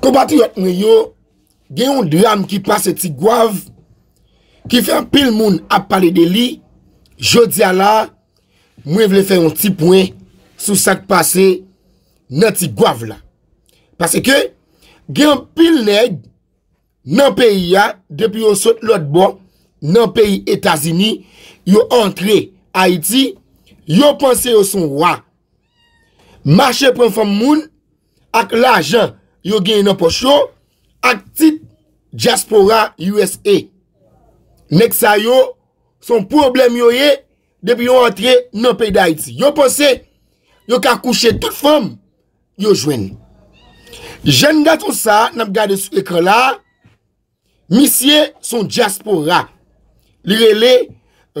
Kobati yot nou yo, gen yon dram ki pase ti gwav, ki fe an pil moun ap pale de li, jodi ala, mwen vle fe yon ti pwen sou sak pase nan ti gwav la. Pase ke gen pil neg nan peyi ya, depi yon sot lot bon nan peyi Etasini, yon entre Haiti, yon pense yon son wak. Mache pren fom moun ak la ajan, yo gen yon posyo, ak tit diaspora USA. Nek sa yo, son problem yo ye, depi yon entre, yon pey da iti. Yon pose, yon ka kouche tout fom, yon jwen. Jen gato sa, nam gade sou ekola, misye son diaspora. Li rele,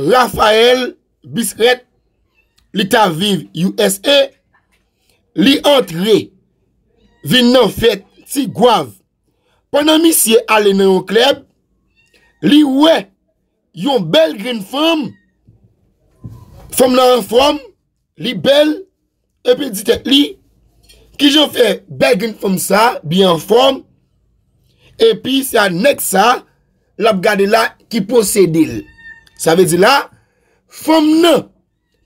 Rafael Bissret, li ta vive USA, li entre, vin nan fet ti gwav. Pon nan misye ale nan yon kleb, li we yon belgen fom, fom nan fom, li bel, epi dite li, ki jon fe belgen fom sa, bi yon fom, epi sa nek sa, lap gade la ki pose dil. Sa vezi la, fom nan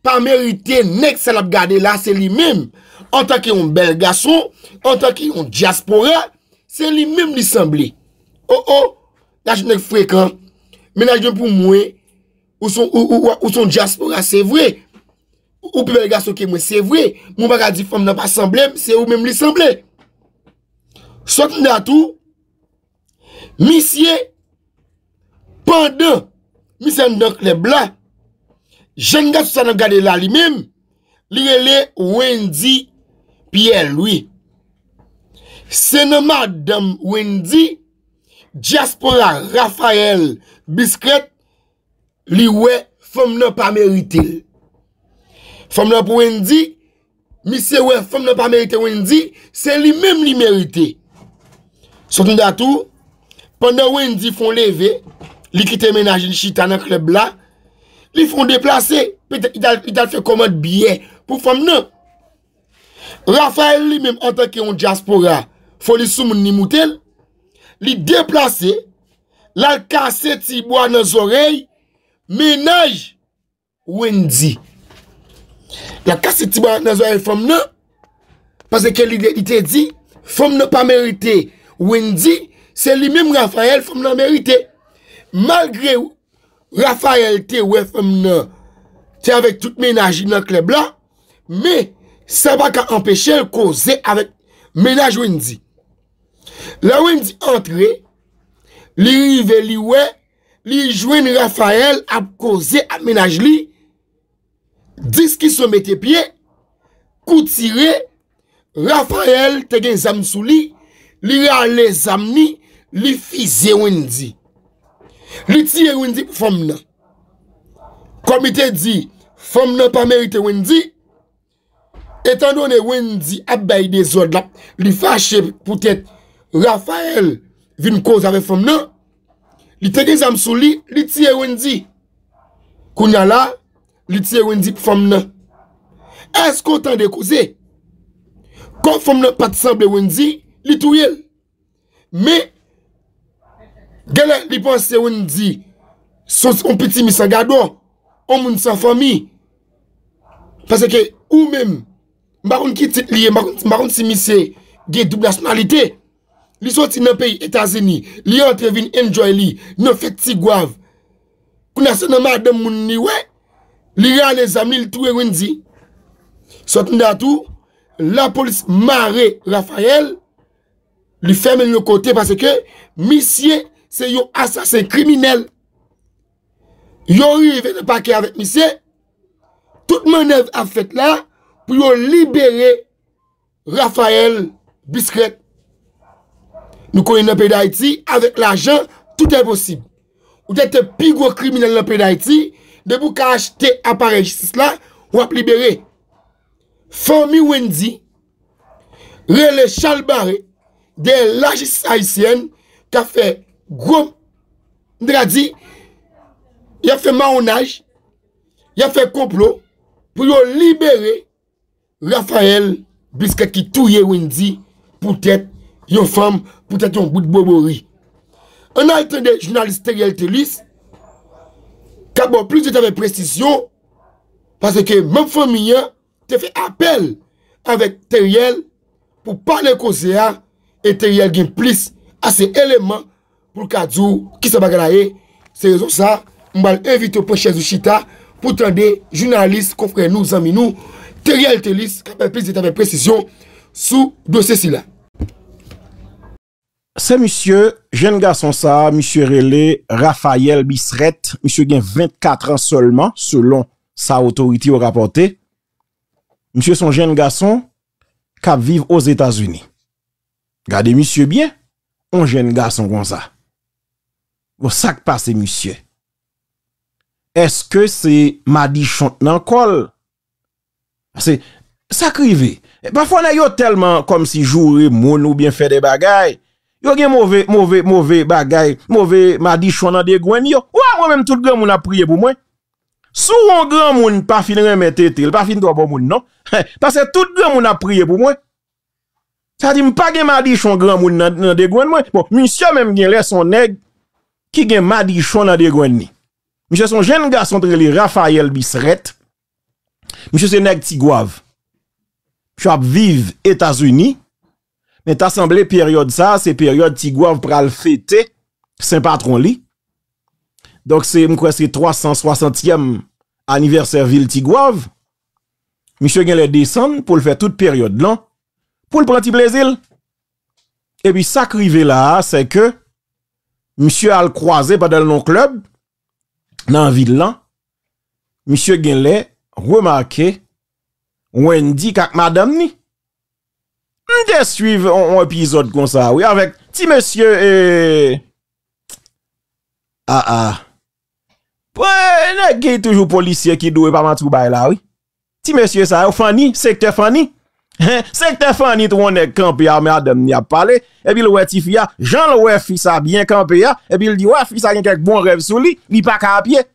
pa merite nek sa lap gade la, se li menm, an tan ki yon bel gaso, an tan ki yon diaspora, se li mèm li semblé. O, o, nage mèk fwekan, mè nage mpou mwè, ou son diaspora, se vwè, ou pi bel gaso ke mwè, se vwè, mwè mwè gadi fwem nan pa semblèm, se ou mèm li semblè. Sot mnato, misye, pandan, misye mnak le bla, jen gaso sa nan gade la li mèm, li gè le, wèndi, Piyel, oui. Se nomad, dom, wendi, jaspora, rafael, bisket, li we, fom nou pa merite. Fom nou pou wendi, mi se we, fom nou pa merite wendi, se li mem li merite. Sotoun datou, pwanda wendi fon leve, li kite menaje li chita nan klebla, li fon deplase, pe ital fe komad biye, pou fom nou, Rafael li menm anta ki yon diaspora foli sou moun ni moutel, li deplase la kase tibwa nan zorey menaj wendi. La kase tibwa nan zorey fom nan, pase ke li te di, fom nan pa merite wendi, se li menm Rafael fom nan merite. Malgre ou, Rafael non te we fom nan, te avek tout menaj nan kleb la, me, Sabak a empeshe el koze avet menaj wendi. La wendi entre, li rive li we, li jwen Rafael ap koze ap menaj li, dis ki sou mette pie, koutire, Rafael te gen zamsou li, li re a le zami, li fizye wendi. Li tire wendi pou fom nan. Komite di, fom nan pa merite wendi, Etan don e wendi abay de zwad la, li fache poutet Rafael vin kouz ave fom nan, li teniz am sou li, li tiye wendi. Kounya la, li tiye wendi pou fom nan. Eskou tan de kouze, kon fom nan patisambe wendi, li tou yel. Me, gala li ponsye wendi, sou on piti misa gado, on moun san fomi, pase ke ou mem, Maroun ki tit liye, maroun si misye ge doublasmanlite. Li sot si nan peyi Etazeni, li yon trevin enjoy li, nan fet ti gwav. Kou nasen nan mardem moun ni we, li re ane zamli l touwe wendi. Sot nda tou, la polis mare Rafael, li ferme l yo kote pase ke, misye se yon asasen kriminel. Yon yon ven de pake avet misye, tout moun ev avet la, pou yon libere Rafael Biskret. Nou konye nan peyda Haiti, avek la jan, tout e posib. Ou dete pigwa kriminele nan peyda Haiti, debou ka achete apare jistis la, wap libere. Fon mi wendi, rele chalbare de la jistis Haitien, ka fe groum, ndra di, ya fe maonaj, ya fe komplot, pou yon libere Rafael Bliska ki touye wendi pou tèt yon fèm pou tèt yon bout bobori. An al tèndè jounalist Teriel Telis Kabo plis yon tèmè prestisyon pasè ke mèm fèm minyè te fè apèl avèk Teriel pou pèlè kosea et Teriel gen plis asè eleman pou kèdzou ki sè bagalaye. Sè yon sa mbèl invite pou chèzou chita pou tèndè jounalist konfrè nou zami nou Teriel Telis, kap epiziteve presisyon sou de sese la. Se msye jen gason sa, msye rele, Rafael Bisret, msye gen 24 an solman, selon sa otoriti ou rapote, msye son jen gason kap viv os Etats-Unis. Gade msye byen, on jen gason kwan bon, sa. Ou sak pa se msye. Eske se ma di chante nan kol? Asè, sakrive, pa e, fwana yo telman kom si jouri moun ou bien fè de bagay. Yo gen mouve, mouve, mouve bagay, mouve madichon nan de gwen yo. Ouwa, mwen mèm tout gen moun apriye pou mwen. Souron gen moun pa fin renmè tètil, pa fin do apon moun nan. Pasè tout gen moun apriye pou mwen. Sa di mwen pa gen madichon gen moun nan de gwen mwen. Bon, mwen sè mèm gen lè son neg ki gen madichon nan de gwen ni. Mwen sè son jen gwa son treli Rafael Bisrette. Mishou se nek Tigwav. Chwap viv Etasuni. Met asemble peryode sa, se peryode Tigwav pral fete. Sen patron li. Donk se mkwese 360e anniverser vil Tigwav. Mishou gen le desan pou l fè tout peryode lan. Pou l pranti plezil. E pi sa krive la, se ke Mishou al kroaze padal non klub. Nan vil lan. Mishou gen le wèmanke wèndi kak madèm ni m de suive on epizod kon sa wè avèk ti mèsyè e... a a pwè, nè gè toujou polisyè ki do wè paman troubè la wè ti mèsyè sa wè fanyi, sekte fanyi he, sekte fanyi toun wè kampè ya mè adèm ni ap pale e bil wè ti fya, jan wè fisa byen kampè ya e bil di wè fisa gen kek bon rev sou li, li pak apye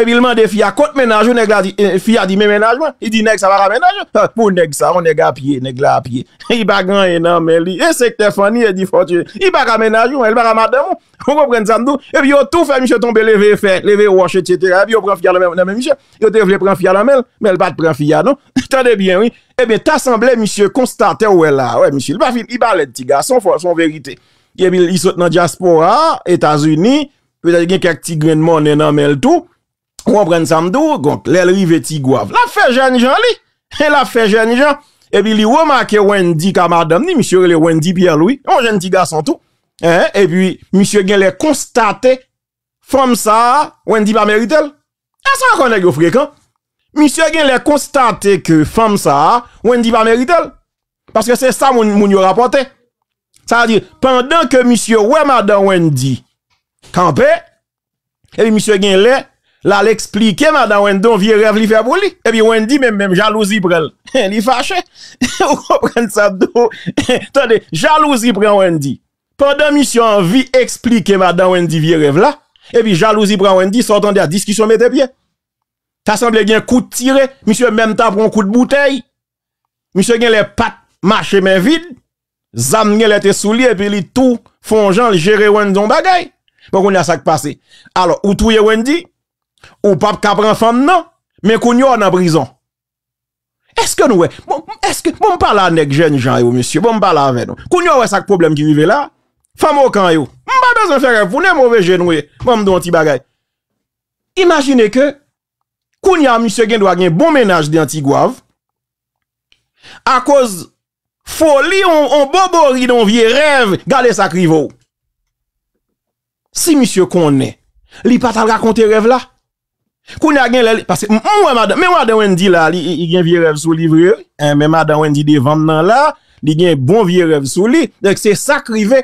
Ebi lman eh, non, de fya kont menajou, fya di menajman, i di neg sa va ramenajou, pou neg sa, o neg la apye, neg la apye, i bagan enan men li, e sekte fany e di fote, i bag ramenajou, el baga madè moun, ou pou pren zandou, ebi yo tou fè mishè tombe leve fè, leve wash etc, ebi yo pren fya nan men mishè, yo te vle pren fya nan men, men el bat pren fya non, tade bien wii, ebi tasemble mishè konstate ou el la, wè mishè, il ba fil, il ba let tiga, son verite, ebi il sote nan diaspora, Etats-Unis, wè zade gen kak tigren moun enan men l'tou, Wan pren sa mdou, Gonk, lèl riveti gwav. La fe jen jan li, E la fe jen jan, E pi li wè makè wèndi kamadam, Ni misyo lè wèndi pi aloui, O jen ti gas an tou, E pi, Misyo gen lè konstate, Fòm sa, Wèndi pa meritel. E sa konèk yo frekan, Misyo gen lè konstate, Fòm sa, Wèndi pa meritel. Paske se sa moun yo rapote. Sa di, Pendan ke misyo wèmadam wèndi, Kampe, E li misyo gen lè, La l'eksplike mada wendon vie rev li fe apou li. Ebi wendi men men jalouzi prel. Li fache. Ou kon pren sa dou. Tode, jalouzi prel wendi. Pendan misyo an vi eksplike mada wendi vie rev la. Ebi jalouzi prel wendi, sotan de a diskisyon mette pye. Tasemble gen kou tire. Misyo menm ta pron kou de boutei. Misyo gen le pat mache men vide. Zam gen lete sou li. Ebi li tou fonjan li jere wendon bagay. Mwen bon, kon yasak pase. Alo, utouye wendi. Ou pap kapren fam nan Men kou nyon nan brison Eske nou e Bon me bon pala anek jen jan yo Kou nyon wè sak problem ki vive la Fama okan yo Mba bezon fè rev pou ne mwove jen nou e Mbam bon don ti bagay Imagine ke Kou nyon msye gen dwa gen bon menaj di antigo av A koz Foli On bobori don vie rev Gade sakri vou Si msye konen Li patal rakonte rev la Mwen wè mwen di la, li gen vye rev sou li vre, eh, mwen mwen di de vand nan la, li gen bon vye rev sou li, dek se sakrive,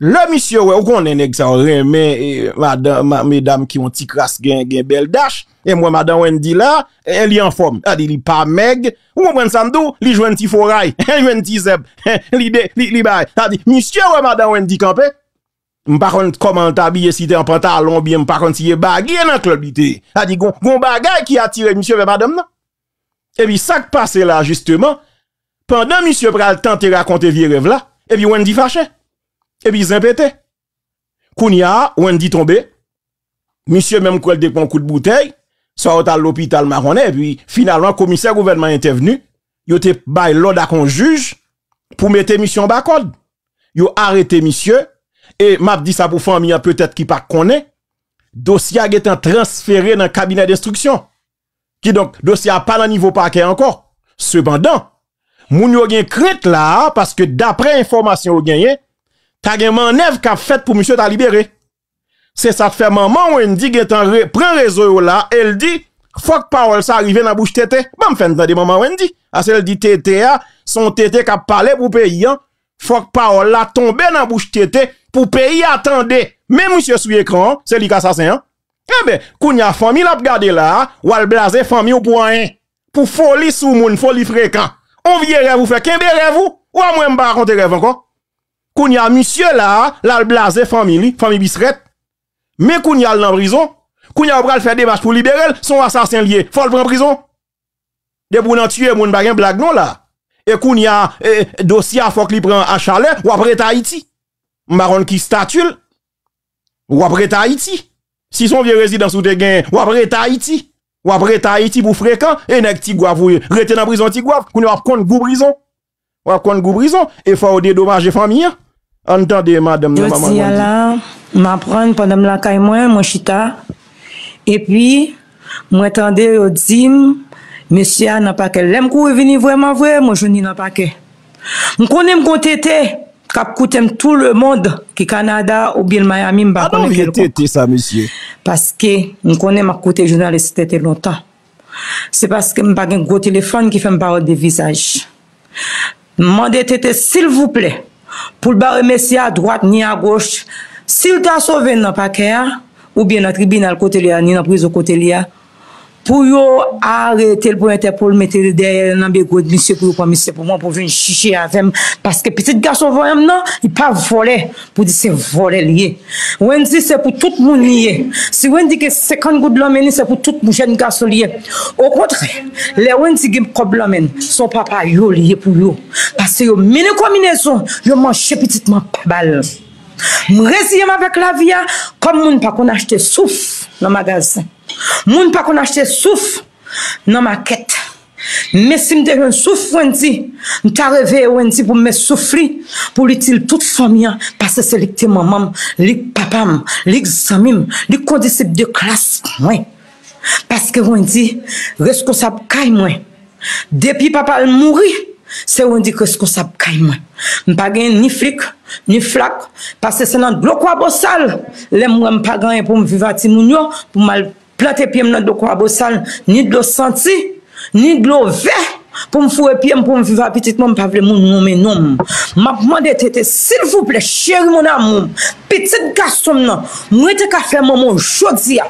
le misyon eh, wè, ou kon en ek san re, mwen mwen dam ki yon ti kras gen bel dash, mwen mwen mwen di la, li en fom, li pa meg, mwen mwen sando, li jwen ti foray, li jwen ti seb, li bay, mwen mwen mwen di kanpe Par contre, comment t'habiller si t'es en pantalon, bien, par contre, si t'es bagué dans le club, A dit, gon, gon bagay qui tiré monsieur et madame, Et puis, ça qui passe là, justement, pendant monsieur pral tente raconter vie rêve là, et puis, Wendy fâché. Et puis, zimpete. Kounia, Wendy tombé. Monsieur même quoi, de coup de bouteille. Soit à l'hôpital marronné, et puis, finalement, commissaire gouvernement intervenu. il était bail l'ordre à qu'on juge pour mettre monsieur en bas code. Il arrêté monsieur E map di sa pou fami ya peutet ki pa konen, dosya gen tan transferen nan kabinet d'instruksyon. Ki donk, dosya pa nan nivou pa ke ankon. Sebandan, moun yo gen kret la, paske dapre informasyon yo genye, ta gen man ev ka fet pou monsye ta libere. Se sa te fe, maman wendi gen tan pren rezo yo la, el di, fok pa ou el sa arrive nan bouche tete, maman wendi, as el di tete ya, son tete ka pale pou peyi an, Fok paol la tombe nan bouche tete pou peyi atande. Me monsye sou ekran, se li ka sasen an. Ebe, koun ya fomi la pou gade la, ou al blaze fomi ou pou an en. Pou foli sou moun, foli frekan. On vye rev ou fe, ken be rev ou? Ou an mwen mba akonte rev an kon? Koun ya monsye la, lal blaze fomi li, fomi bisret. Me koun ya al nan prizon. Koun ya ou pral fè debache pou liberel, son asasen liye. Fol pren prizon. De pou nan tye moun bagen blag non la. E koun ya e, dosya fok li pren a chale Wapre Tahiti Maron ki statul Wapre Tahiti Si son vye rezidans ou te gen Wapre Tahiti Wapre Tahiti pou frekan E nek ti gwa vwe Rete nan brison ti gwa Koun ya wap kon gwo brison Wap kon gwo brison E fwa ou de domaj de fami ya Antande madam Yo ti ala Ma pran pandem lakay mwen Mwen chita E pi Mwen tande yo dzim Mesya nan pake, lèm kou e veni vwe ma vwe, mwen jouni nan pake. M konen m kon tete, kap koutem tout le mond ki Kanada ou bien Miami m bak konen kelpon. Anouye tete sa, mesye? Paske, m konen mak kote jounale si tete lontan. Se paske m bagen gwo telefon ki fèm baron de vizaj. Mande tete, sil vouple, pou baron e mesya a drat ni a gosht, sil ta soven nan pake, ou bien nan tribunal kote liya ni nan prizo kote liya, Pou yo are telpon etepol metel deyè nanbe god misye pou yo komise pou man pou vin chiche avèm. Paske petit gaso voyèm nan, y pa vole pou di se vole liye. Wèndi se pou tout moun liye. Si wèndi ke sekand goud lomeni se pou tout moujen gaso liye. Okotre, le wèndi gimp kob lomen, son papa yo liye pou yo. Paske yo minè kwa minè son, yo manche petitman pabal. M reziyèm avèk la viya, kom moun pa kon achte souf nan magasin. Mwen pa konachte souf nan ma ket. Mwen sim de yon souf mwen di. Mwen ta reve yon mwen di pou mwen soufri. Pou li til tout soumian. Pase se lik te mwaman, lik papam, lik zamim, lik kondisip de klas mwen. Pase ke yon mwen di, resko sa ap kay mwen. Depi papa mwen mwori, se yon mwen di resko sa ap kay mwen. Mwen pa gen ni flik, ni flak. Pase se nan blokwa bosal. Lè mwen mwen pa gen pou mwen vivati mwen yo. Pou mwen... Plante piyem nan do kwa bosan, ni do santi, ni do ve, pou mfou e piyem pou mviva pitit moun pa vle moun moun menon moun. Map mwande tete, sil fouple, cheri moun an moun, pitit gasom nan, mwen te ka fe moun moun jok ziya.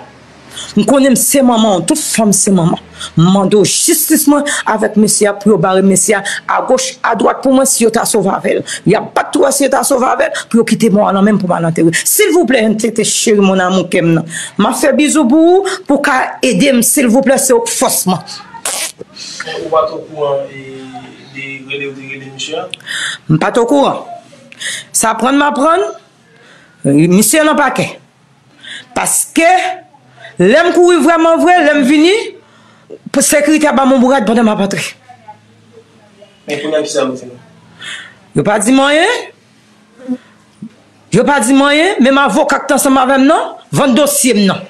M konen se maman, tout fom se maman. M mandou justisme avèk mesya pou yo bare mesya a goch, a doak pou mwen si yo ta sovavel. Ya patou as yo ta sovavel pou yo kite moun anmen pou mwen anteri. Sil vouple, m tete cheri moun anmou kem nan. M anfe bizou bou pou ka edem sil vouple se ok fosman. M patou kou an de grede ou de grede mesya? M patou kou an. Sa pran m pran euh, mesya nan pa ke. Paske Lèm kou yè vreman vre, lèm vini, pou sekri te ba moun mou gade bonè ma patre. Men kou nèm ki sa moun tè nan? Yo pa di mwen yè? Yo pa di mwen yè? Men ma vò kak tan sa mwen mè nan? Van dosi mè nan.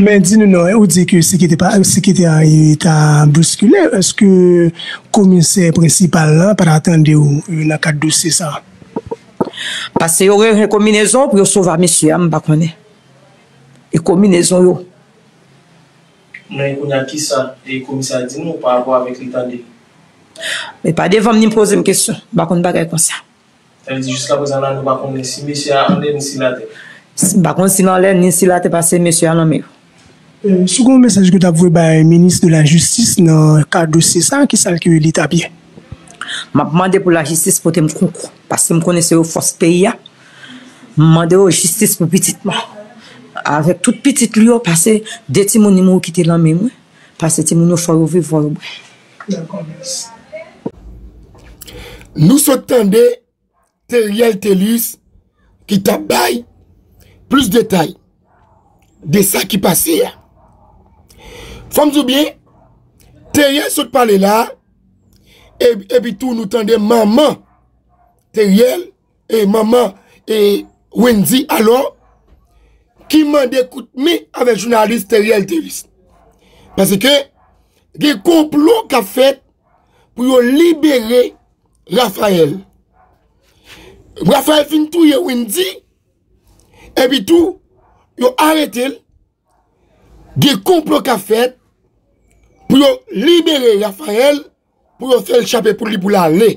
Men di nou nan, ou di ke sekri te pa, sekri te a yè e, ta bouskule, eske komisè prinsipal nan, par atende yo la kat dosi sa? Pase yo rèk kominezon pou yo souva mè syèm bak mwenè. E komi ne zon yo. Mwen ekon ya ki sa, e komi sa di nou pa avwa avèk l'itande? Mwen pa devan mnen pose mwen kesyon, bakon baka ekon sa. Tè vè di jiska pou zan nan nou bakon si mèsyan anèm ninsilate. Bakon si nan lèm ninsilate pa se mèsyan anèm yo. Euh, Soukoun mèsaj gè d'avouè bè mènis de la justis nan kade cè sa an ki sal ki wè l'itande? Mwen ap mandè pou la justis potè m konkou. Pasè m konè se yo fos peyi ya. Mwen mandè yo justice pou piti tman. Awe tout pitit liyo pase de ti mouni mou ki ti lan mè mwen. Pase ti mouni mou fòl ouvi vòl mwen. Dè konbès. Nou sot tande Teriel Telus ki tabay plus detay de sa ki pase ya. Fòm zoubyen, Teriel sot pale la. E bitou e nou tande maman Teriel e maman e Wenzi alò. ki man dekout me avè jounalist teriyel terist. Pase ke, ge kouplo ka fet pou yo libere Rafael. Rafael fin tou ye wendi, epi tou, yo aret el, ge kouplo ka fet pou yo libere Rafael, pou yo fel chapè pou li pou la le.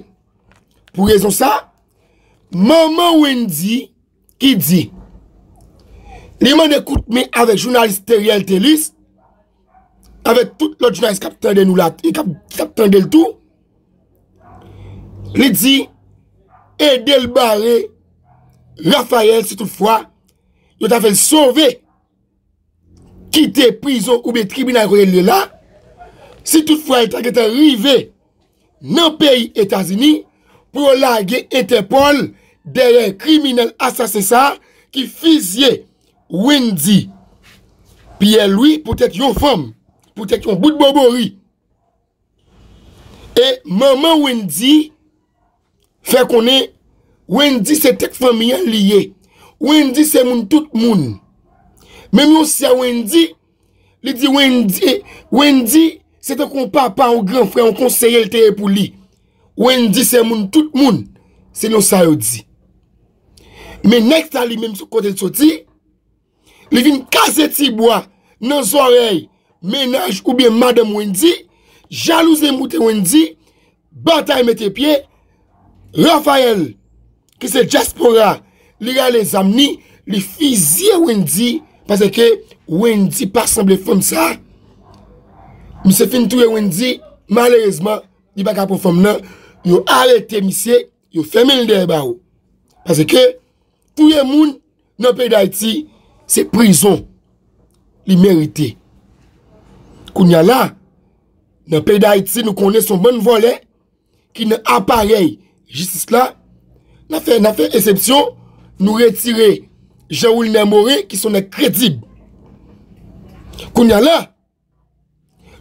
Pou rezon sa, maman wendi ki di, li man ekoute mi avek jounalist teriel telist, avek tout lot jounalist kapten de nou la, e kapten de l'tou, li di, e del bare, la fayel si tout fwa, yo ta fel sove, kite prizon ou be tribunal goye lela, si tout fwa, yo ta fye te rive, nan peyi Etazini, pou la ge etepol, derye kriminal asasesar, ki fizye, Wendy, piye lwi, potek yon fom, potek yon bout bobori. E maman Wendy, fè konen, Wendy se tek fom yon liye. Wendy se moun tout moun. Men moun siya Wendy, li di Wendy, Wendy se ten kon papa ou gran fren, kon seye lteye pou li. Wendy se moun tout moun, se non sa yo di. Men next a li men moun kote soti. li vin kaze ti bwa nan zwarey menaj oubyen madam wendi, jalouse mouten wendi, bata y metepye, rafa el, ki se jaspora, li gale zamni, li fizye wendi, pase ke wendi pa semble fom sa, mi se fin touye wendi, malerezman, li baka pou fom nan, yo ale temise, yo femel de e bau, pase ke touye moun, nou pey da iti, se prizon li merite. Koun ya la, nan pey da iti, nou konen son bon volen, ki nan aparey jistis la, nan fey nan fey esepsyon, nou retire jen ou li nemore, ki son ek kredib. Koun ya la,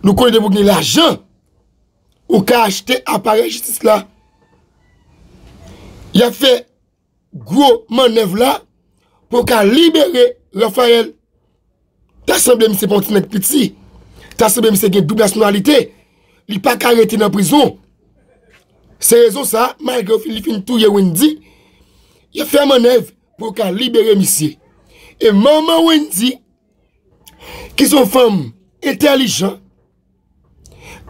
nou konen debouk ni la jen, ou ka achete aparey jistis la. Ya fey gro manev la, pou ka libere, la fayel, tasembe mi se pouti net piti, tasembe mi se gen doub nationalite, li pa karete nan prizon. Se rezon sa, Marikofi li fin tou ye wendi, ya fèman ev pou ka libere misye. E maman wendi, ki son fèm etelijan,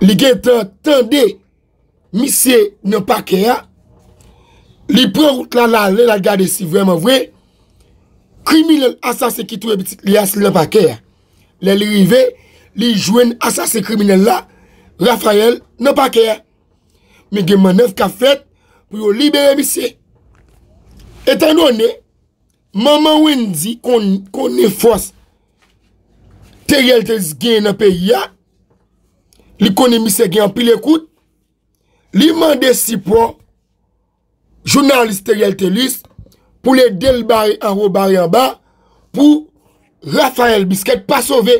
li gen tan de misye nan pakeya, li prout la la le la gade si vreman vwey, kriminele asase ki tou e biti li ase le pa kèye. Le li rive, li jwen asase kriminele la, Rafael, le pa kèye. Me gen manèv ka fèt pou yo libere bisè. Etanou anè, maman wèndi konen e fòs terièl tèlis gen nan pè ya, li konen misè gen an pi lèkout, li mandè si pò jounanlis terièl tèlis pou le del bari an rou bari an ba, pou Rafael Bisquet pa sove.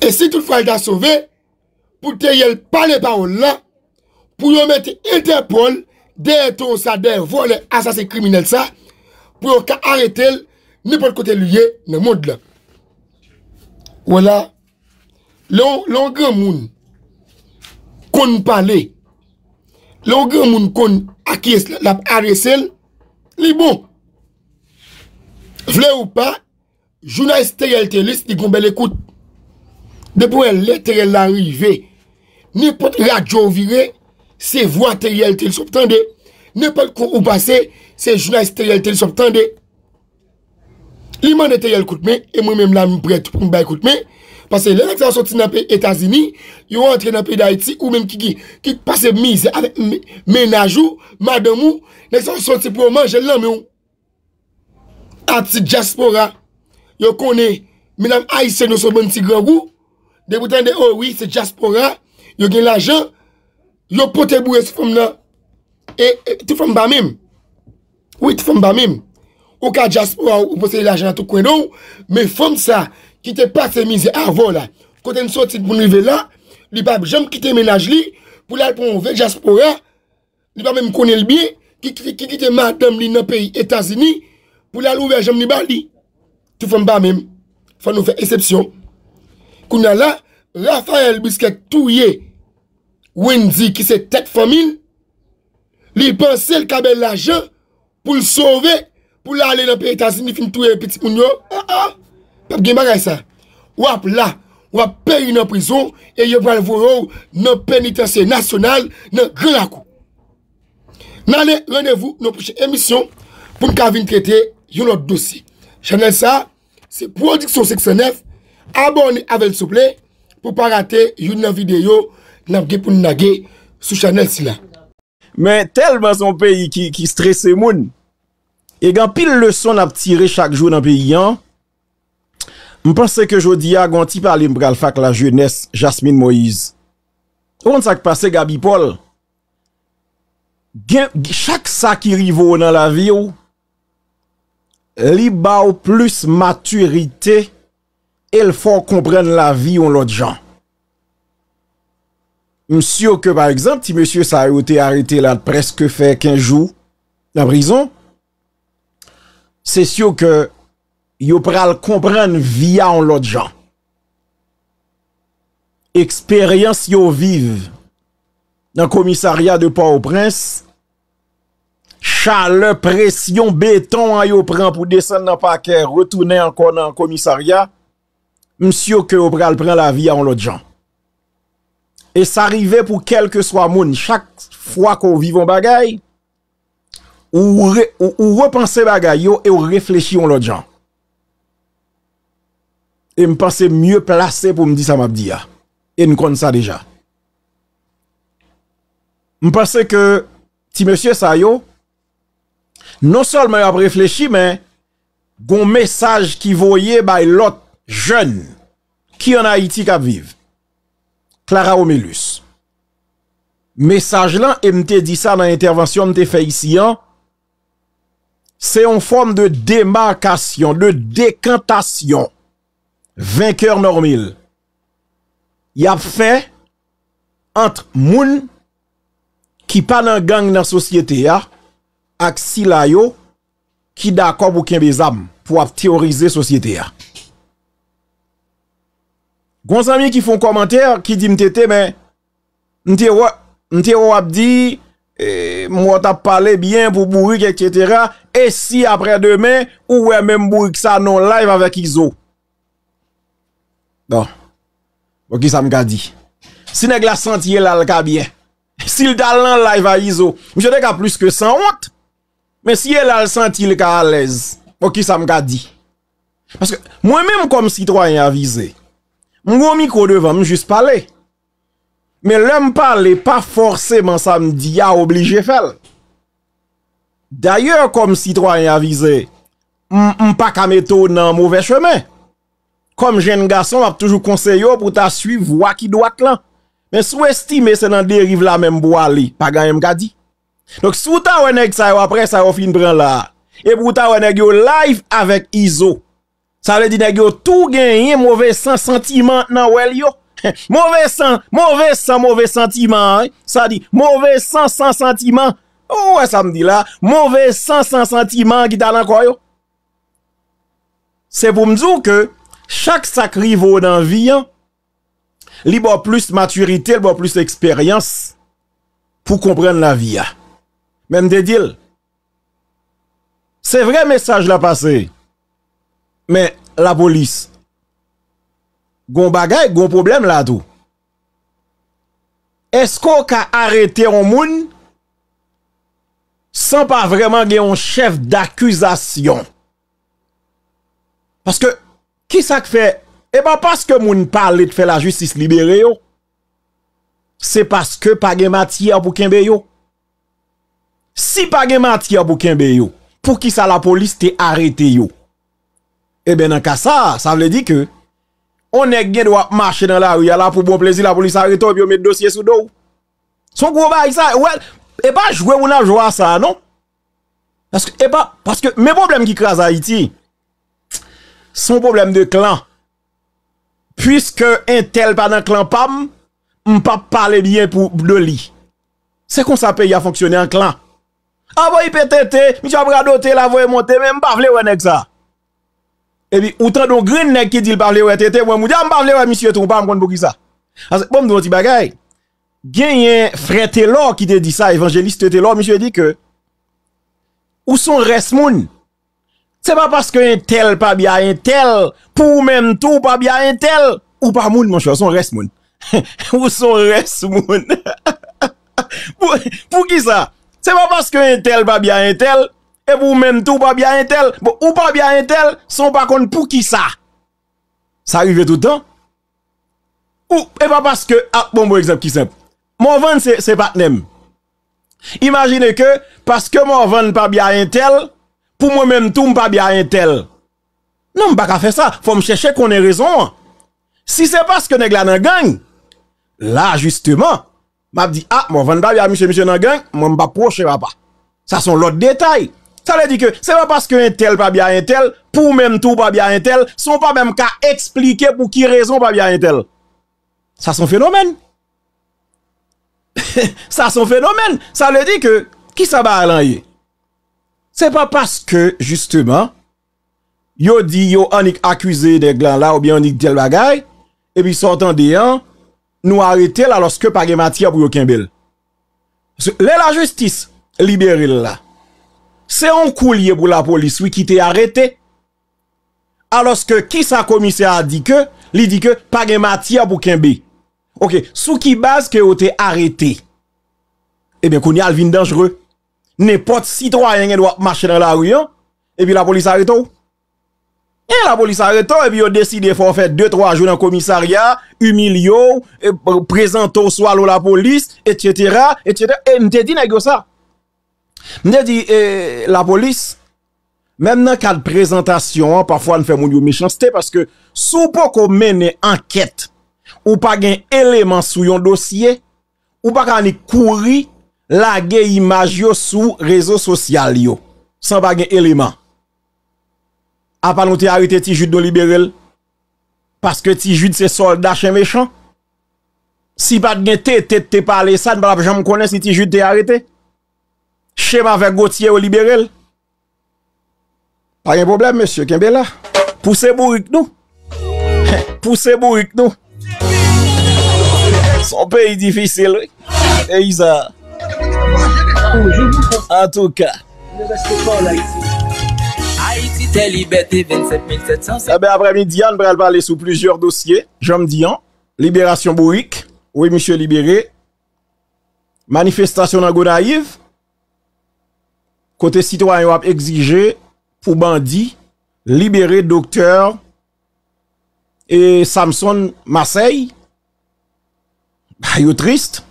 E se tout frail da sove, pou te yel pale parol la, pou yon mette interpol, dey eton sa, dey vole, asase kriminel sa, pou yon ka aretel, nipot kote lye, ne mond lak. Wala, loun gen moun, kon pale, loun gen moun kon akies la, la aresel, Li bon, vle ou pa, jounay steryal telis di gombe l'ekoute. De pouen lete l'arive, ni pot radyo vire, se vwa steryal telis optande. Ni pot kou ou pase, se jounay steryal telis optande. Li man de steryal koute me, e mwen men mlam bret pou mba ekoute me, Nèk se an soti nan pe Etazini, yon an tre nan pe Daiti, ou menm ki pase mize avè menajou, madèmou, nèk se an soti pou yon manjè, lèm yon. Ati diaspora, yon konè, menam aise nou sobon si gròbou, dek witen de, oh, wè, se diaspora, yon gen lajan, yon pote bou e si fòm la. E, e, ti fòm ba mèm, wè ti fòm ba mèm, ou ka diaspora, ou pote lajan ato kwen nou, mè fòm sa. ki te patse mizi avon la, kote msotit pou nou ve la, li pa jom kite menaj li, pou la pou mwen ve jaspora, li pa mwen kone l biye, ki kite matam li nan peyi Etasini, pou la lou ve jom li bali, tou fèm ba mèm, fèm nou fè esepsyon. Kou nal la, Rafael biskek touye, Wendy ki se tek fèm in, li pa sel kabel la jen, pou l sove, pou la lè nan peyi Etasini, pou l fèm touye piti moun yo, ha ah, ah. ha, Pabge magay sa, wap la, wap peyi nan prizon, e yon pal vourou nan penitensye nasyonal nan gen lakou. Nan le, lenevou nan pwish emisyon, pou mka vin krete yon lot dosi. Chanel sa, se Produksyon 69, abone avèl souple, pou pa rate yon nan videyo, nan gépoun nage, sou Chanel sila. Men telman son peyi ki stresse moun, e gan pil lèson nan ptire chak jou nan peyi yon, Mpense ke jodi a ganti pa alim bral fak la jounes Jasmine Moise. On sak pase Gabi Paul. Chak sa ki rivo nan la vi ou. Li ba ou plus maturite. El fò kompren la vi ou lòt jan. Msyo ke par exemple ti msyo sa yote arite la preske fe kinjou la brison. Se syo ke. yo pral kompren via an lot jan. Eksperyans yo viv nan komisarya de pa ou prins, chale, presyon, beton an yo pran pou desen nan pake, retounen an konan komisarya, msyo ke yo pral pran la via an lot jan. E sa rive pou kelke swa moun, chak fwa kon vivon bagay, ou repanse bagay yo e ou reflechi an lot jan. E m'pase m'ye plase pou m'di sa m'abdi ya. E m'kwande sa deja. M'pase ke ti monsye sa yo, non sol m'ay ap reflechi, men goun mesaj ki voye bay lot jen, ki an ha iti kap vive. Clara O'Melus. Mesaj lan, e m'te di sa nan intervansyon m'te fe yisi yan, se yon form de demarkasyon, de dekantasyon, Vinkeur normil Y ap fe Antre moun Ki pa nan gang nan sosyete ya Ak si layo Ki d'akop ou ken bezam Pou ap teorize sosyete ya Gon san mi ki fon komenter Ki di mte te men Mte wap di e, Mwata pale bien pou bourik etyetera E si apre demen Ou wè men bourik sa non live avèk izo Ok, bon. bon, sa m ka di Si neg la senti el al ka bie Si l dal nan la evayizo M jene ka plus ke san wot Men si el al senti el ka alez Ok, bon, sa m ka di Mwen menm kom sitroyen avize M gwo mikro devan m jis pale Men l m pale Pa forceman sa m di A oblige fel Daye kom sitroyen avize M pa kam eto nan mouve chemen Kom jen gason ap toujou konseyo pou ta suiv wakidwak lan. Men sou estime se nan deriv la menm boale, pa gan yon gadi. Donk sou ta wè nèk sa yo apre sa yo fin pran la. E pou ta wè nèk yo live avèk izo. Sa lè di nèk yo tou genyen mouve san sentiman nan wèl yo. Mouve san, mouve san, mouve sentiman. Sa di mouve san, san sentiman. Ouè sa mdi la, mouve san, san sentiman ki ta lan kwayo. Se pou mdou ke... chak sakri vo nan vi an, li bo plus maturite, li bo plus eksperyans, pou kompren la vi an. Men dedil, se vre mesaj la pase, men la polis, gon bagay, gon problem la do. Esko ka arete an moun, san pa vreman gen an chef d'akuzasyon. Paske, Ki sa k fè? E eh ba paske moun pale te fè la justice libere yo Se paske pa gen mati ya pou kenbe yo Si pa gen mati ya pou kenbe yo Pou ki sa la polis te arete yo E ben nan ka sa Sa vle di ke On e gen dwa mache nan la ou Ya la pou bon plezi la polis arete Ou bi yo met dosye sou dou Son kou va a yisa E ba jwe ou nan jwa sa non E ba Mes problem ki krasa iti Son problem de klan Puiske entel pa nan klan pa m M pa pale diyen pou do li Se kon sa pe ya fonksyonen an klan A voy pe tete Mi chan prado te la voy monte M pa vle wè nek sa Ebi utan don grin nek ki di l pa vle wè tete M wè mou diyan ah, m pa vle wè mi chan ton pa m kon bo ki sa Ase pom do ti bagay Genyen fre telo ki te di sa Evangelist telo mi chan di ke Ou son res moun Se pa paske entel pa bya entel, pou mèm tou pa bya entel. Ou pa moun moun chwa, son res moun. Ou son res moun. Pou ki sa? Se pa paske entel pa bya entel, e pou mèm tou pa bya entel. Ou pa bya entel, son pa kon pou ki sa? Sa arrive tout an? Ou, e pa paske, ap bon bon eksep kisep. Mon vèn se patnèm. Imagineke, paske mon vèn pa bya entel, Pour moi-même, tout pas bien un tel. Non, je pas faire ça. faut me chercher qu'on ait raison. Si c'est parce que nèg là dans gang, là justement, m'a dit ah, mon vendre pas monsieur monsieur dans gang, moi pas proche papa. Ça sont l'autre détail. Ça veut dire que c'est pas parce que un tel pas bien un tel, pour même tout pas bien un tel, sont pas même qu'à expliquer pour qui raison pas bien un tel. Ça sont phénomène. ça sont phénomène. Ça veut dire que qui ça va aller hein? Se pa paske, justeman, yo di, yo anik akwize de glan la, ou bi anik tel bagay, e bi sotan deyan, nou arete la loske pa gen matia pou yo ken bel. Le la justis, libere la. Se an kou liye pou la polis, wik ki te arete, aloske ki sa komise a di ke, li di ke, pa gen matia pou ken bel. Ok, sou ki base ke yo te arete, e eh ben koni alvin dangereux. Ne pot si 3 yon gen dwa mache nan la ou yon E pi la polis areto E la polis areto E pi yo deside fò fè 2-3 joun nan komisarya Humilio Prezento swal ou la polis Etc etc E mte di nan yo sa Mne di la polis Mem nan kal prezentasyon Parfò an fè moun yo mechans Te paske sou pou kon mene anket Ou pa gen eleman sou yon dosye Ou pa kan ni kouri La ge imaj yo sou rezo sosyal yo. San pa gen eleman. A pa nou te arete ti jude do liberel. Paske ti jude se solda chen mechon. Si pa gen te, te, te pale san. Ba la pe jan m konen si ti jude te arete. Che ma vek gotye yo liberel. Pa gen probleme monsye Kembe la. Pousem ou yik nou. Pousem ou yik nou. San pe yi difisil. E yi za... En tout ka Aitite Liberté 27707 eh A be apre mi Dian brel pale sou plujer dosye Jom Dian Liberasyon Boik Ou e miche libere Manifestasyon na Godaiv Kote Citoyen Wap exije Pou bandi Libere Dokter E Samson Masey A yo trist A yo trist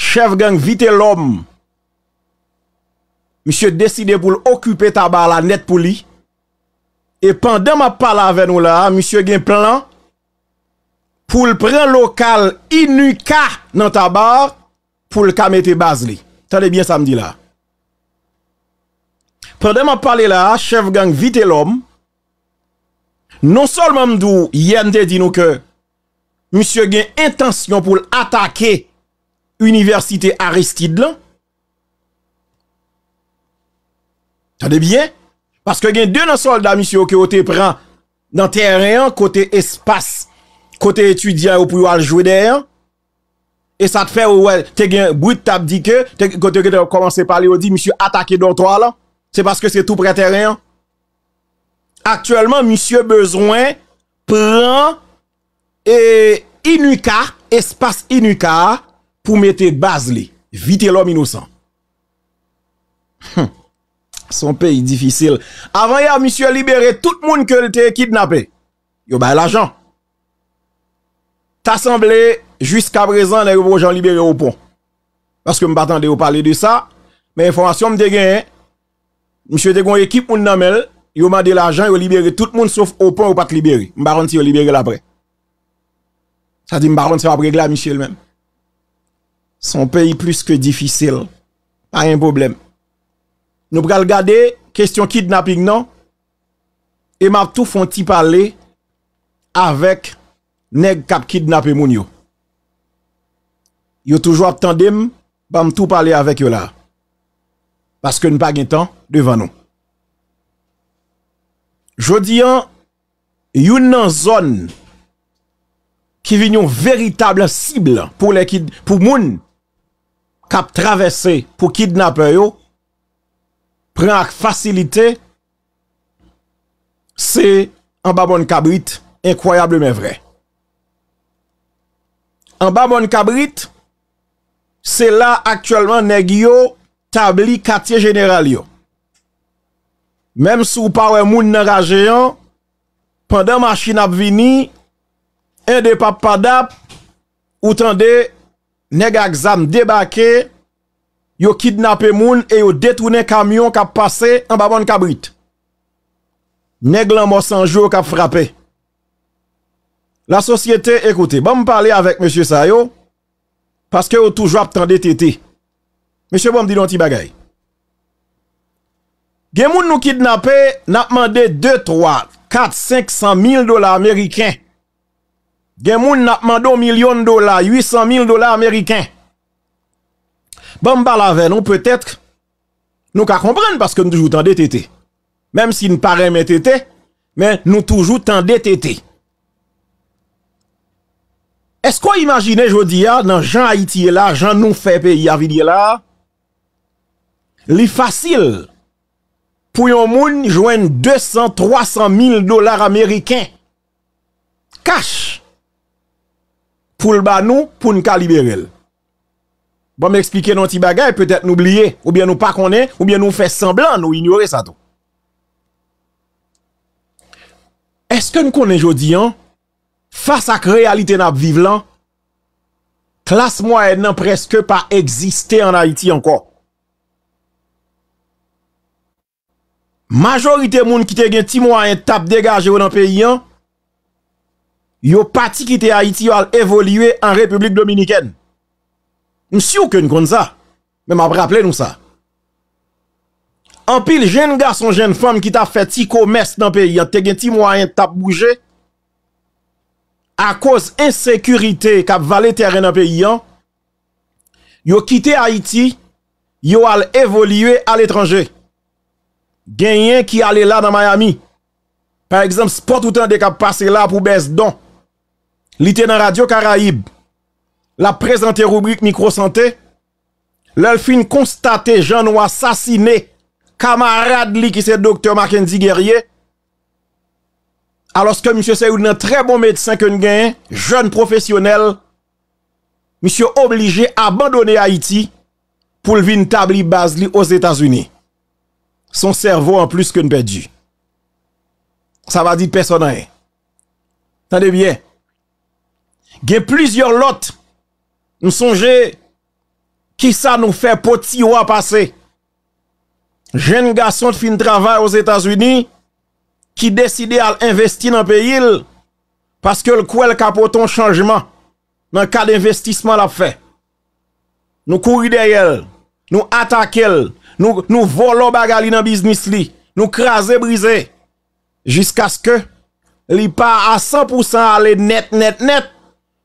chev gen vite lom, msye deside pou l'okupe tabar la net pou li, e pande m a pale ave nou la, msye gen plan, pou l pre lokal inu ka nan tabar, pou l kamete baz li. Tade bien samdi la. Pande m a pale la, chev gen vite lom, non sol mamdou yende di nou ke, msye gen intasyon pou l atake, universite Aristide la. Tade byen? Paske gen den ansol da misyo ke o te pran nan teryen, kote espas, kote etudyan ou pou yo aljouder. E sa te fe ou wel, te gen, bout tab dike, kote ke te komanse pali, o di, misyo, atake don to ala. Se baske se tou pre teryen. Aktuellement, misyo bezwen pran e inuka, espas inuka, pou mette baz li. Vite l'om inousan. Son peyi difisil. Avan ya, misyo libere tout moun ke l'te kidnapè. Yo bay l'ajan. T'assemble jusqu'a prezan, nè yon joun libere ou pon. Paske m'batande ou pale de sa, mè informasyon m'de gen. M'sho te kon ekip moun namel, yo made l'ajan, yo libere tout moun sauf ou pon ou pat libere. M'baranti yo libere la pre. Sa di m'baranti wap regla misyo l'men. son peyi plis ke difisil, pa yon problem. Nou pral gade, kestyon kidnapping nan, e map tou fon ti pale, avek, neg kap kidnape moun yo. Yo toujwa ap tan dem, bam tou pale avek yo la. Paske nou pa gen tan, devan nou. Jodi an, yon nan zon, ki vinyon veritable sible, pou moun, kap travesse pou kidnap yo, pren ak fasilite, se an babon kabrit, enkoyable men vre. An babon kabrit, se la aktuelman neg yo, tabli katye general yo. Mem sou pawe moun nan raje yon, pandan machin ap vini, en de pap padap, ou tan de, Neg a gzam debake, yo kidnapè moun e yo detounè kamyon kap pase an babon kabrit. Neg lan mò sanjou kap frape. La sosyete, ekoute, ban mò pale avèk M. Sayo, paske yo toujwa p'tan detete. M. bom di don ti bagay. Gen moun nou kidnapè, nan apman de 2, 3, 4, 500 mil dola Ameriken. Gen moun napmando milyon dola, 800.000 dola Ameriken. Ban mba laven, nou peutet nou ka kompren paske nou toujou tan detete. Mem si nou parem detete, men nou toujou tan detete. Eskwa imagine jodi ya, nan jan Haiti e la, jan nou fe pe yavid e la, li fasil pou yon moun jwen 200.000, 300.000 dola Ameriken. Kach! pou l ba nou, pou n ka liberel. Ba bon, m eksplike nan ti bagay, petèt nou blye, oubyen nou pa konen, oubyen nou fè semblan, nou inyore sa tou. Eske nou konen jodi an, fasa k realite nan ap vive lan, klas mwa ed nan preske pa eksiste an Haiti anko. Majorite moun ki te gen ti mwa en tap degaje ou nan peyi an, yo pati kite Haiti yo al evolue an Republik Dominiken. Msi ou ke n kon sa? Men ap rappele nou sa. Anpil jen gason jen fom ki ta fe ti komes nan peyi an, te gen ti mwayen tap bouje, a koz insekurite kap vale teren nan peyi an, yo kite Haiti, yo al evolue al etranje. Gen yon ki ale la nan Miami. Par exemple, spot ou tan de kap pase la pou bes don. li te nan radyo Karaib, la prezante rubrik mikrosante, lal fin konstate jan ou asasine kamarad li ki se doktor Markenzi Gerye, aloske M. Seyoud nan tre bon medsan ke ngen, jen profesyonel, M. oblige abandone Haiti pou lvin tab li baz li os Etats-Unis. Son servo an plus ke nperdi. Sa va di personan. Tande bien, Ge plizyor lot, nou sonje ki sa nou fe poti ou a pase. Jeni gason fin travay ou Etaswini ki deside al investi nan peyil paske l kou el kapoton chanjman nan ka d'investisman la fe. Nou kouri dey el, nou atake el, nou volo bagali nan bizmis li, nou kraze brize, jiskas ke li pa a 100% ale net, net, net.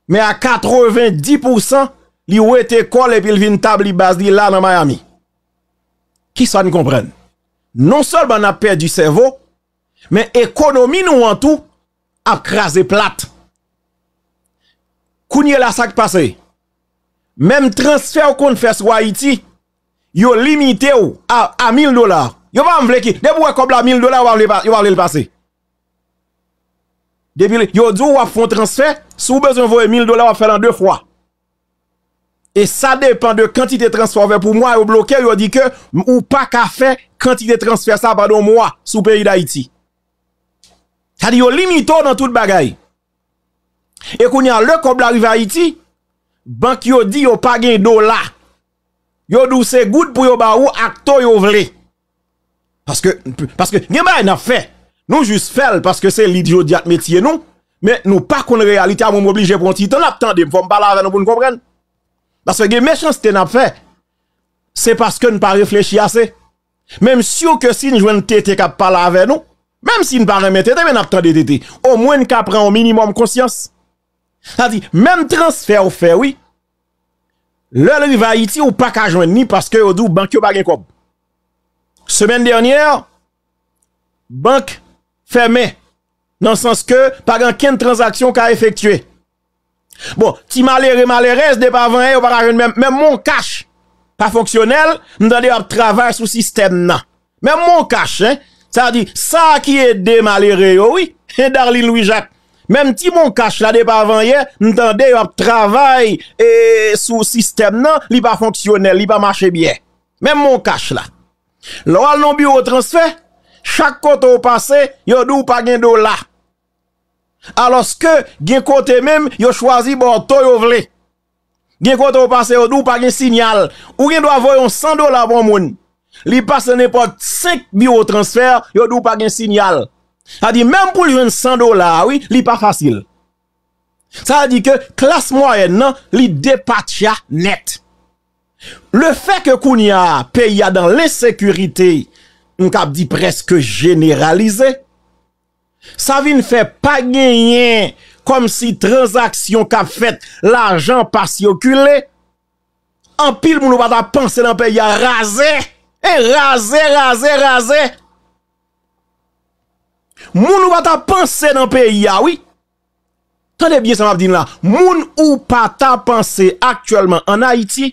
Me a 90% non li ou ete kol epil vin tab li baz li la nan Miami. Ki sa ni kompren? Non sol ban ap perdi servo, men ekonomi nou an tou ap krasi plat. Kounye la sak pase. Mem transfer kon fes wa iti, yo limite ou a 1000 dolar. Yo pa mvle ki, de pou akobla 1000 dolar, yo va vle l'pase. Yo do wap fon transfer Sou bezon vowe 1000 dola wap felan 2 fwa E sa depan de kantite transfer Vè pou mwa yo bloke yo di ke Ou pa ka fe kantite transfer Sa padon mwa sou peyi da iti Sa di yo limito nan tout bagay E kou nyan lèk ob la rive a iti Bank yo di yo pa gen dola Yo do se gout pou yo ba ou Akto yo vle Paske nye bay nan fe E Nou just fel, paske se lidyo di atmetye nou, men nou pa kon realite a non? moun mou obligye pon ti, ton ap tan de mfon pala avè nou pou nou kompren. Baswe gen, mechans ten ap fe, se paske nou pa reflechi ase. Menm syo ke si nou jwen tete kap pala avè nou, menm si nou pa reme tete, menm ap tan de tete, o mwen kap ren o minimum konsyans. Sadi, menm transfer ou fe, oui, lèl rivaliti ou pa ka jwen, ni paske yo dou bank yo bagen koub. Semen dernyèr, bank, Feme, nan sens ke, pa gan ken transaksyon ka efektue. Bon, ti malere malere, se de pa vanye, ou pa raje, men moun kache pa fonksyonel, mtande yo ap travay sou sistem nan. Men moun kache, eh, sa di, sa ki e de malere, owi, e dar li loui jat. Men mti moun kache la de pa vanye, mtande yo ap travay sou sistem nan, li pa fonksyonel, li pa mache bie. Men moun kache la. Lo al nan biyo transfer, chaque côté au passé, yo dou pas gen dollar. Alors que gen côté même, yo choisi bon to yo vle. Gen côté au passé, yo dou pas gen signal. Ou gen doit voyon 100 dollars bon moun. Li passe n'importe 5 bio transfert, yo dou pas gen signal. Ça dit même pour lui 100 dollars, oui, li pas facile. Ça dit que classe moyenne, non, li dépatcha net. Le fait que Kounia pays dans l'insécurité, Un kap di preske generalize Sa vi ne fe pa genyen Kom si transaksyon kap fet L'ajan pa si okule An pil moun ou pa ta pense Nan peyi a raze E raze, raze, raze Moun ou pa ta pense nan peyi a Tande bien sa map din la Moun ou pa ta pense Aktuellement an Haiti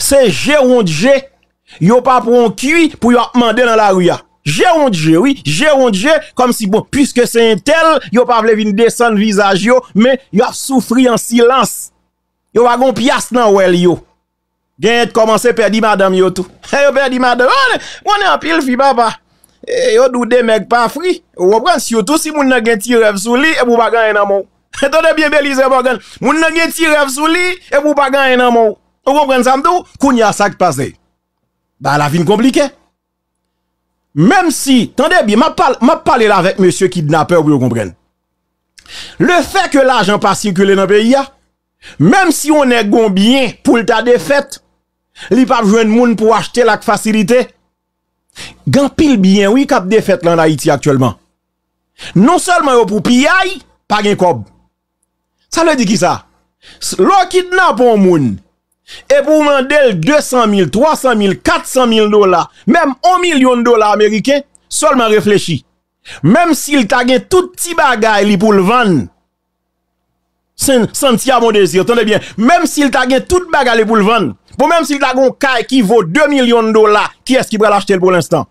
Se geron dije Yo pas pour un cuit pour yo demander dans la rue. J'ai un Dieu, oui, j'ai un Dieu, comme si bon, puisque c'est un tel, yo pas voulu descendre visage yo, mais yo a souffri en silence. Yo a gon pias nan wel yo. Gen commencé perdi madame yo tout. yo madame, ah, on est en pile fi papa. Et eh, yo doudé mec pas fri. Ou prend surtout si moun nan gen ti rêve li et pou pa gagner nan mon. Attendez bien Belize Morgan. Moun nan gen ti rêve li et pou pa gagner nan mon. Ou comprenez ça m'dou? Kounya sak passé. passe. Ba la fin komplike. Mem si, tande bi, ma pale la vek monsye kidnapè ou bi yo kompren. Le fe ke l'ajan pa sikule nan peyi ya, mem si ou ne goun biyen pou lta defet, li pa jwen moun pou achete lak fasilite, gampil biyen wik ap defet lan Haiti aktuelman. Non solman yo pou piyay, pa gen kob. Sa le di ki sa? Lo kidnapon moun, E pou mandel 200.000, 300.000, 400.000 dola Mem 1 milyon dola Ameriken Solman reflechi Mem si l tagen tout ti bagay li pou l van Senti a mon dese, tante bien Mem si l tagen tout bagay li pou l van Pou mem si l tagen un kay ki vo 2 milyon dola Ki eski pral achete l pou l instant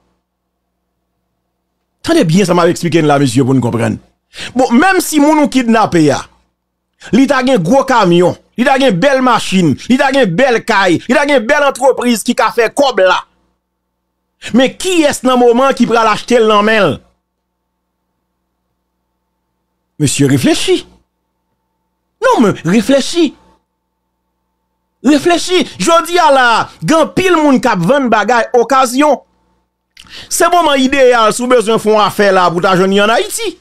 Tante bien sa ma ve ekspiken la mesye pou n kompren Pou mem si moun ou kidnap e ya Li tagen gwo kamyon I da gen bel machin, i da gen bel kay, i da gen bel antropriz ki ka fe kob la. Men ki es nan mouman ki pre al achete l nan men? Monsi reflechi. Non men, reflechi. Reflechi, jodi ala gen pil moun kap ven bagay okasyon. Se mouman ideal sou bezon fon a fe la bouta jouni yon a iti.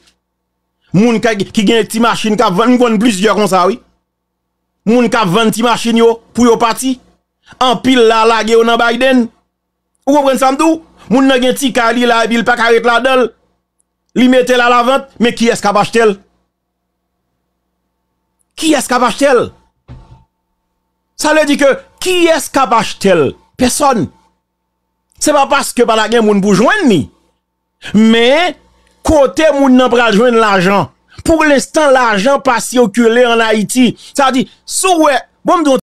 Moun ki gen ti machin kap ven moun kon plis yon sa ouy. moun ka vanti machin yo pou yo pati, an pil la lage ou nan bayden, ou kou pren samdou, moun nan gen ti ka li la e bil pa karet la del, li metel la la vant, me ki eska pa chetel? Ki eska pa chetel? Sa le di ke, ki eska pa chetel? Peson. Se pa paske pala gen moun pou jwen ni, me, kote moun nan pral jwen l'ajan. pour l'instant, l'argent pas circulé en Haïti. Ça dit, ouais, bon,